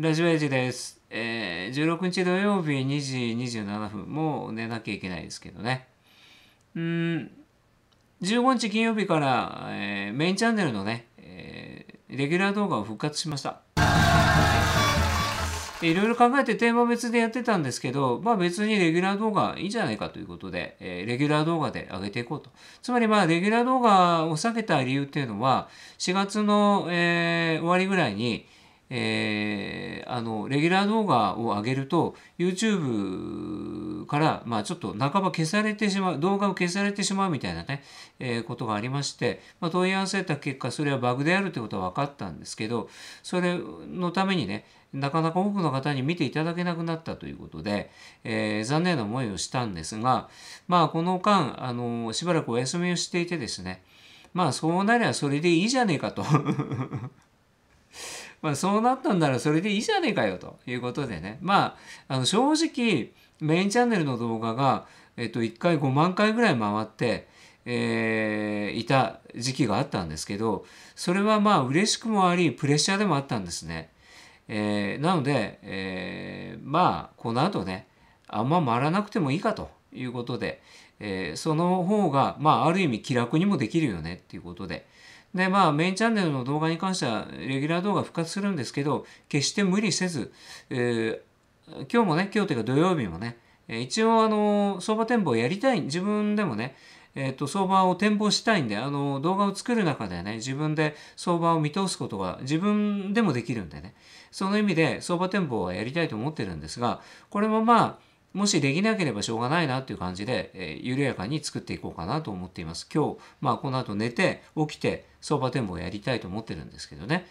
ラジオエイジです。えー、16日土曜日2時27分。もう寝なきゃいけないですけどね。うん、15日金曜日から、えー、メインチャンネルのね、えー、レギュラー動画を復活しました。いろいろ考えてテーマ別でやってたんですけど、まあ別にレギュラー動画いいじゃないかということで、えー、レギュラー動画で上げていこうと。つまりまあレギュラー動画を避けた理由っていうのは、4月の、えー、終わりぐらいに、えー、あのレギュラー動画を上げると YouTube から、まあ、ちょっと半ば消されてしまう動画を消されてしまうみたいなね、えー、ことがありまして、まあ、問い合わせた結果それはバグであるということは分かったんですけどそれのためにねなかなか多くの方に見ていただけなくなったということで、えー、残念な思いをしたんですがまあこの間あのしばらくお休みをしていてですねまあそうなりゃそれでいいじゃねえかとまあ、そうなったんならそれでいいじゃねえかよということでねまああの正直メインチャンネルの動画が、えっと、1回5万回ぐらい回って、えー、いた時期があったんですけどそれはまあ嬉しくもありプレッシャーでもあったんですね。えー、なので、えー、まあこの後ねあんま回らなくてもいいかということで、えー、その方がまあある意味気楽にもできるよねっていうことで、でまあメインチャンネルの動画に関してはレギュラー動画復活するんですけど決して無理せず、えー、今日もね今日というか土曜日もね一応あの相場展望やりたい自分でもねえっと相場を展望したいんであの動画を作る中でね自分で相場を見通すことが自分でもできるんでねその意味で相場展望はやりたいと思ってるんですがこれもまあもしできなければしょうがないなっていう感じで、えー、緩やかに作っていこうかなと思っています。今日、まあこの後寝て、起きて、相場展望をやりたいと思ってるんですけどね。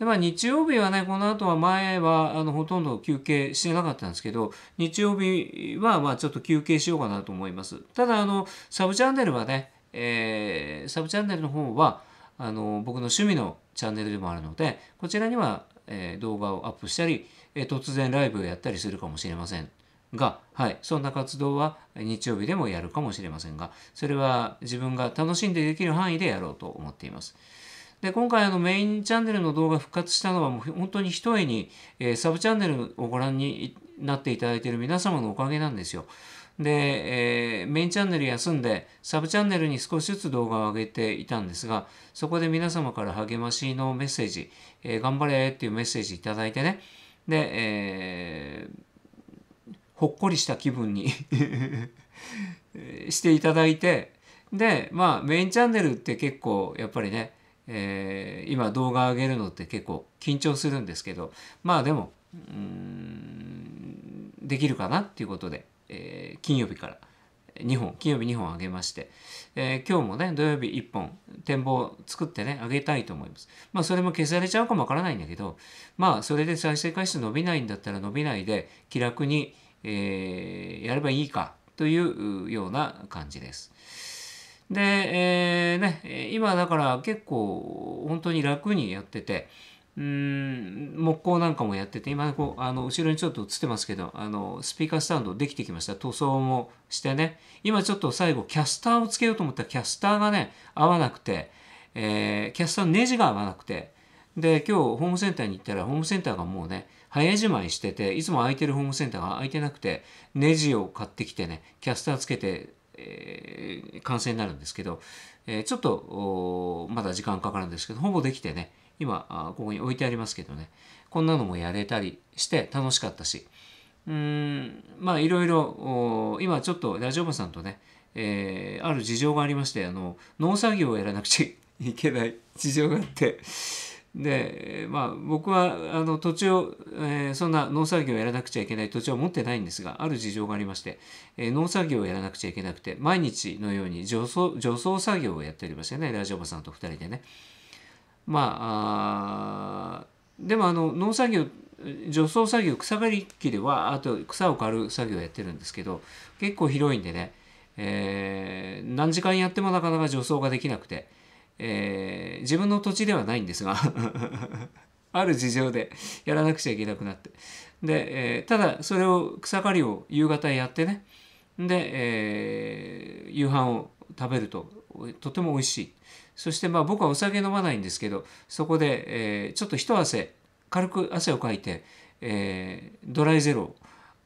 でまあ、日曜日はね、この後は前はあのほとんど休憩してなかったんですけど、日曜日はまあちょっと休憩しようかなと思います。ただ、あの、サブチャンネルはね、えー、サブチャンネルの方は、あの僕の趣味のチャンネルでもあるので、こちらには、えー、動画をアップしたり、えー、突然ライブをやったりするかもしれません。が、はい、そんな活動は日曜日でもやるかもしれませんが、それは自分が楽しんでできる範囲でやろうと思っています。で今回あのメインチャンネルの動画復活したのはもう本当に一重に、えー、サブチャンネルをご覧になっていただいている皆様のおかげなんですよ。で、えー、メインチャンネル休んでサブチャンネルに少しずつ動画を上げていたんですがそこで皆様から励ましのメッセージ「えー、頑張れ」っていうメッセージいただいてねで、えーほっこりした気分にしていただいてでまあメインチャンネルって結構やっぱりね、えー、今動画上げるのって結構緊張するんですけどまあでもできるかなっていうことで、えー、金曜日から2本金曜日2本あげまして、えー、今日もね土曜日1本展望作ってねあげたいと思いますまあそれも消されちゃうかもわからないんだけどまあそれで再生回数伸びないんだったら伸びないで気楽に、えー、やればいいかというような感じです。で、えー、ね、今だから結構本当に楽にやってて、うん木工なんかもやってて今こうあの後ろにちょっと映ってますけどあのスピーカースタンドできてきました塗装もしてね今ちょっと最後キャスターをつけようと思ったらキャスターがね合わなくて、えー、キャスターのネジが合わなくてで今日ホームセンターに行ったらホームセンターがもうね早じまいしてていつも空いてるホームセンターが空いてなくてネジを買ってきてねキャスターつけて、えー、完成になるんですけど、えー、ちょっとまだ時間かかるんですけどほぼできてね今ここに置いてありますけどねこんなのもやれたりして楽しかったしうーんまあいろいろ今ちょっとラジオ部さんとね、えー、ある事情がありましてあの農作業をやらなくちゃいけない事情があってで、まあ、僕はあの土地を、えー、そんな農作業をやらなくちゃいけない土地を持ってないんですがある事情がありまして、えー、農作業をやらなくちゃいけなくて毎日のように除草除草作業をやっておりましたねラジオばさんと2人でね。まあでもあの農作業除草作業草刈り機ではあと草を刈る作業をやってるんですけど結構広いんでね、えー、何時間やってもなかなか除草ができなくて。えー、自分の土地ではないんですが ある事情でやらなくちゃいけなくなってで、えー、ただそれを草刈りを夕方やってねで、えー、夕飯を食べるととても美味しいそしてまあ僕はお酒飲まないんですけどそこで、えー、ちょっと一汗軽く汗をかいて、えドライゼロ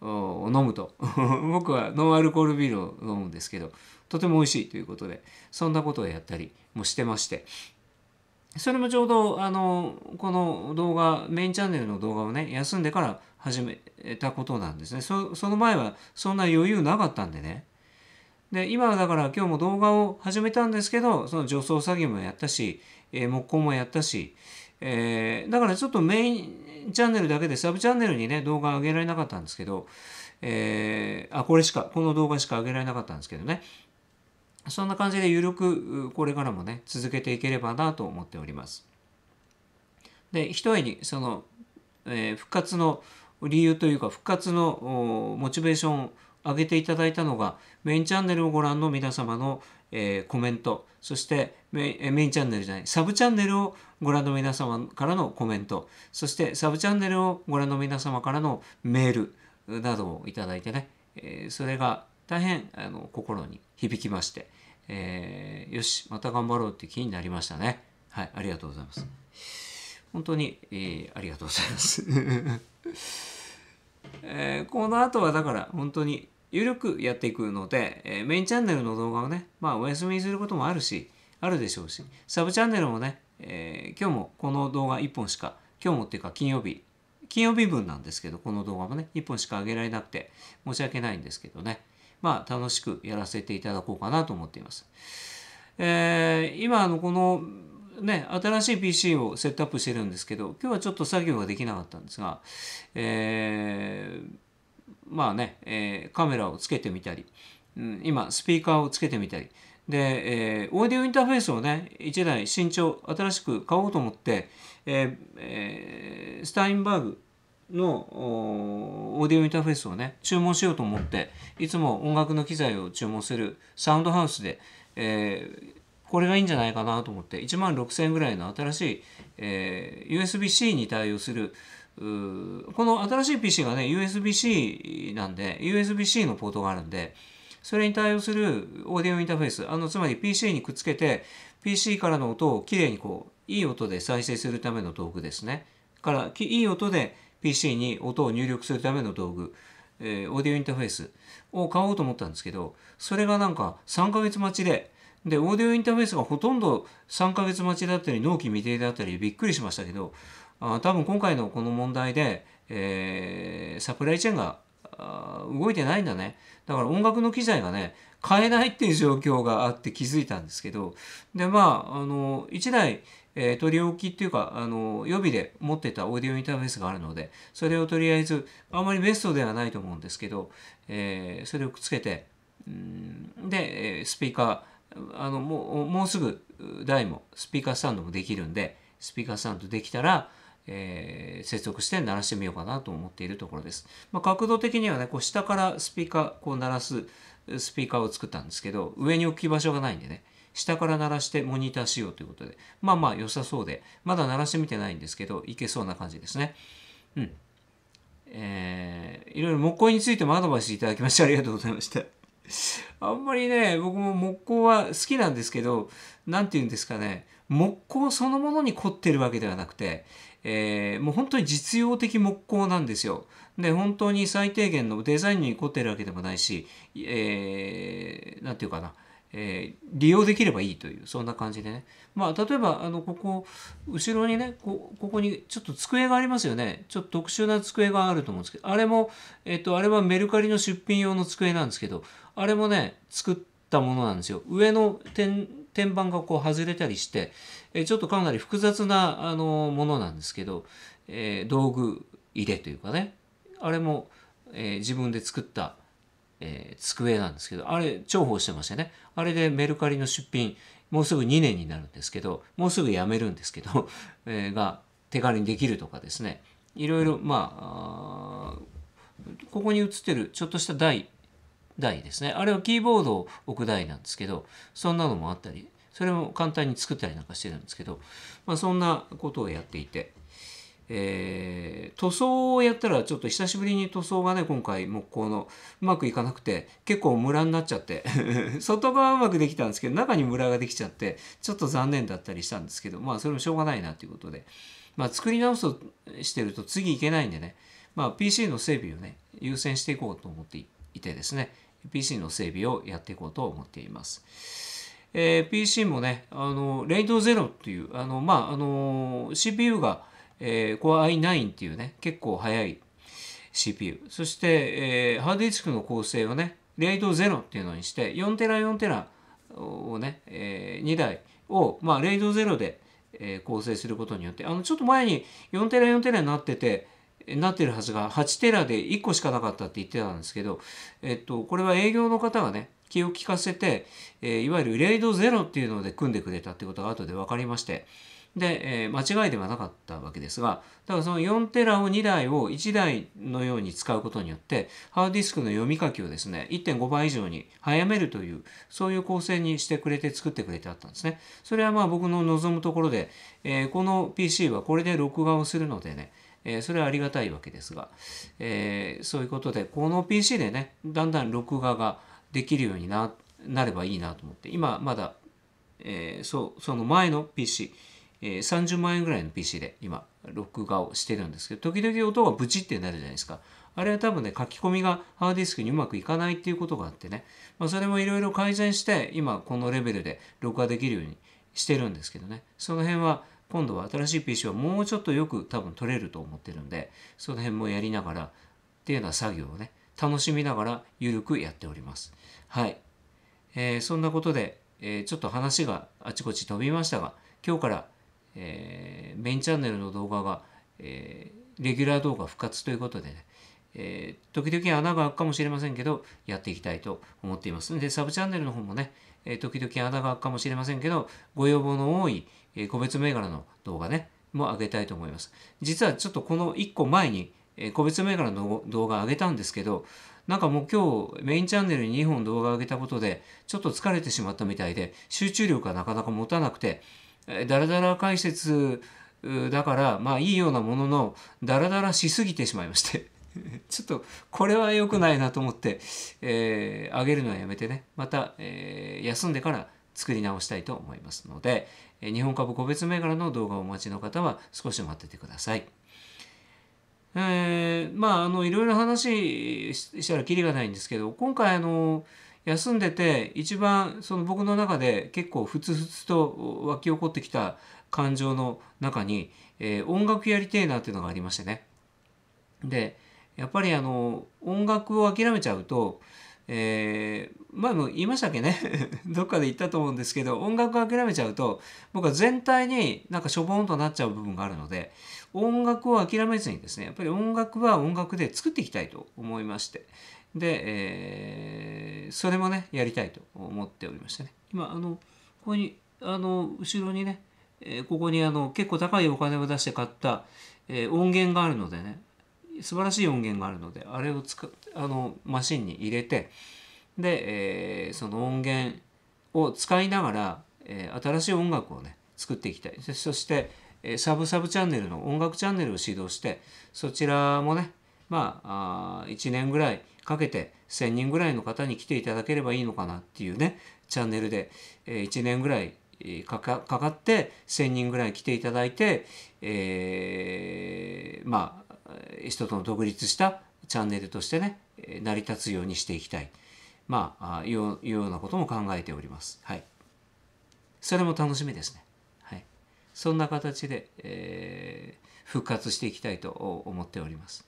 を飲むと 僕はノンアルコールビールを飲むんですけどとても美味しいということでそんなことをやったりもしてましてそれもちょうどあのこの動画メインチャンネルの動画をね休んでから始めたことなんですねそその前はそんな余裕なかったんでねで今はだから今日も動画を始めたんですけどその除草作業もやったし、えー、木工もやったし、えー、だからちょっとメインチャンネルだけでサブチャンネルにね動画上げられなかったんですけど、えー、あこれしかこの動画しか上げられなかったんですけどねそんな感じで緩くこれからもね続けていければなと思っております。で一重にその、えー、復活の理由というか復活のモチベーションを上げていただいたのがメインチャンネルをご覧の皆様の、えー、コメントそしてメインチャンネルじゃないサブチャンネルをご覧の皆様からのコメントそしてサブチャンネルをご覧の皆様からのメールなどをいただいてね、えー、それが大変あの心に響きまして、えー、よしまた頑張ろうって気になりましたねはいありがとうございます本当に、えー、ありがとうございます、えー、この後はだから本当にゆるくやっていくので、えメインチャンネルの動画をね、まあ、お休みにすることもあるしあるでしょうしサブチャンネルもね、え今日もこの動画1本しか今日もっていうか金曜日金曜日分なんですけど、この動画もね、1本しか上げられなくて、申し訳ないんですけどね。まあ、楽しくやらせていただこうかなと思っています。えー、今のこのね、新しい PC をセットアップしてるんですけど今日はちょっと作業ができなかったんですが、えー、まあね、えー、カメラをつけてみたり、ん、今スピーカーをつけてみたりで、えー、オーディオインターフェースをね1台新調新しく買おうと思って、えー、スタインバーグのオーディオインターフェースをね注文しようと思っていつも音楽の機材を注文するサウンドハウスで、えー、これがいいんじゃないかなと思って1万6000円ぐらいの新しい、えー、USB-C に対応するこの新しい PC がね USB-C なんで USB-C のポートがあるんでそれに対応するオーディオインターフェースあのつまり PC にくっつけて PC からの音をきれいにこういい音で再生するための道具ですねからいい音で PC に音を入力するための道具、えー、オーディオインターフェースを買おうと思ったんですけど、それがなんか3ヶ月待ちで、で、オーディオインターフェースがほとんど3ヶ月待ちだったり、納期未定だったり、びっくりしましたけど、あ多分今回のこの問題で、えー、サプライチェーンが動いてないんだね。だから音楽の機材がね、買えないっていう状況があって気づいたんですけど、で、まあ、あの、1台、えー、取り置きっていうかあの予備で持ってたオーディオインターフェースがあるのでそれをとりあえずあまりベストではないと思うんですけど、えー、それをくっつけてんでスピーカーあのもうもうすぐ台もスピーカースタンドもできるんでスピーカースタンドできたら、えー、接続して鳴らしてみようかなと思っているところです。まあ、角度的にはねこう下からスピーカーこう鳴らすスピーカーを作ったんですけど上に置き場所がないんでね下から鳴らしてモニターしようということで、まあまあ良さそうで、まだ鳴らしてみてないんですけど、いけそうな感じですね。うん。えー、いろいろ木工についてもアドバイスいただきましてありがとうございました。あんまりね、僕も木工は好きなんですけど、何て言うんですかね、木工そのものに凝ってるわけではなくて、えー、もう本当に実用的木工なんですよ。で、本当に最低限のデザインに凝ってるわけでもないし、えー、て言うかな、えー、利用できればいいというそんな感じでね、まあ、例えばあのここ後ろにねこここにちょっと机がありますよねちょっと特殊な机があると思うんですけどあれも、えっとあれはメルカリの出品用の机なんですけどあれもね作ったものなんですよ上の天天板がこう外れたりして、えちょっとかなり複雑なあのものなんですけど、えー、道具入れというかねあれも、えー、自分で作ったえー、机なんですけどあれ重宝してましたねあれでメルカリの出品もうすぐ2年になるんですけどもうすぐ辞めるんですけど、えー、が手軽にできるとかですねいろいろまあここに写ってるちょっとした台台ですねあれはキーボードを置く台なんですけどそんなのもあったりそれも簡単に作ったりなんかしてるんですけど、まあ、そんなことをやっていて。えー、塗装をやったらちょっと久しぶりに塗装がね今回木工のうまくいかなくて結構ムラになっちゃって 外側はうまくできたんですけど中にムラができちゃってちょっと残念だったりしたんですけどまあそれもしょうがないなということで、まあ、作り直すとしてると次いけないんでね、まあ、PC の整備をね優先していこうと思っていてですね PC の整備をやっていこうと思っています。えー、PC もね、あの、レイドゼロっていう、あの、まあ、あの、CPU が、え Core i9 っていうね、結構速い CPU。そして、えー、ハードディスクの構成をね、レイド0っていうのにして、4テラ4テラをね、えー、2台を、まあ、レイド0で、えー、構成することによって、あの、ちょっと前に4テラ4テラになってて、なってるはずが8テラで1個しかなかったって言ってたんですけど、えっと、これは営業の方がね、気を利かせて、えー、いわゆるレイドゼロっていうので組んでくれたってことが後で分かりまして、で、えー、間違いではなかったわけですが、だからその4テラを2台を1台のように使うことによって、ハードディスクの読み書きをですね、1.5倍以上に早めるという、そういう構成にしてくれて作ってくれてあったんですね。それはまあ僕の望むところで、えー、この PC はこれで録画をするのでね、えー、それはありがたいわけですが、えそういうことで、この PC でね、だんだん録画ができるようになればいいなと思って、今まだ、えそうその前の PC、え30万円ぐらいの PC で今、録画をしてるんですけど、時々音がブチってなるじゃないですか。あれは多分ね、書き込みがハードディスクにうまくいかないっていうことがあってね、まあ、それもいろいろ改善して、今このレベルで録画できるようにしてるんですけどね、その辺は今度は新しい PC はもうちょっとよく多分取れると思ってるんで、その辺もやりながらっていうような作業をね、楽しみながらゆるくやっております。はい。えー、そんなことで、えー、ちょっと話があちこち飛びましたが、今日からえー、メインチャンネルの動画が、えー、レギュラー動画復活ということでね、えー、時々穴が開くかもしれませんけど、やっていきたいと思っていますで、サブチャンネルの方もね、えー、時々穴が開くかもしれませんけど、ご要望の多い、えー、個別銘柄の動画ね、も上げたいと思います。実はちょっとこの1個前に、えー、個別銘柄の動画上げたんですけど、なんかもう今日メインチャンネルに2本動画上げたことで、ちょっと疲れてしまったみたいで、集中力がなかなか持たなくて、ダラダラ解説だからまあいいようなもののダラダラしすぎてしまいまして ちょっとこれは良くないなと思って、えー、上げるのはやめてねまた、えー、休んでから作り直したいと思いますので、え日本株個別銘柄の動画をお待ちの方は少し待っててください。えー、まああのいろいろ話したらきりがないんですけど今回あの休んでて一番その僕の中で結構ふつふつと湧き起こってきた感情の中に、えー、音楽やりてえなっていうのがありましてね。でやっぱりあの音楽を諦めちゃうと、えー、前も言いましたっけね どっかで言ったと思うんですけど音楽を諦めちゃうと僕は全体になんかしょぼんとなっちゃう部分があるので音楽を諦めずにですねやっぱり音楽は音楽で作っていきたいと思いまして、で、えー、それもねやりたいと思っておりましてね今あのここにあの後ろにね、えー、ここにあの結構高いお金を出して買った、えー、音源があるのでね素晴らしい音源があるのであれを使あのマシンに入れてで、えー、その音源を使いながら、えー、新しい音楽をね作っていきたいそして、えサブサブチャンネルの音楽チャンネルを指導してそちらもねまああ1年ぐらいかけて1,000人ぐらいの方に来ていただければいいのかなっていうねチャンネルで1年ぐらいかかかかって1,000人ぐらい来ていただいて、えー、まあ人との独立したチャンネルとしてね成り立つようにしていきたい、まあ、いうようなことも考えております。はい、それも楽しみですね。はい、そんな形で、えー、復活していきたいと思っております。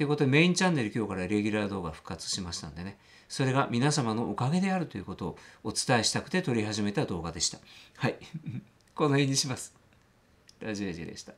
ということでメインチャンネル今日からレギュラー動画復活しましたんでね、それが皆様のおかげであるということをお伝えしたくて撮り始めた動画でした。はい。この辺にします。ラジエジでした。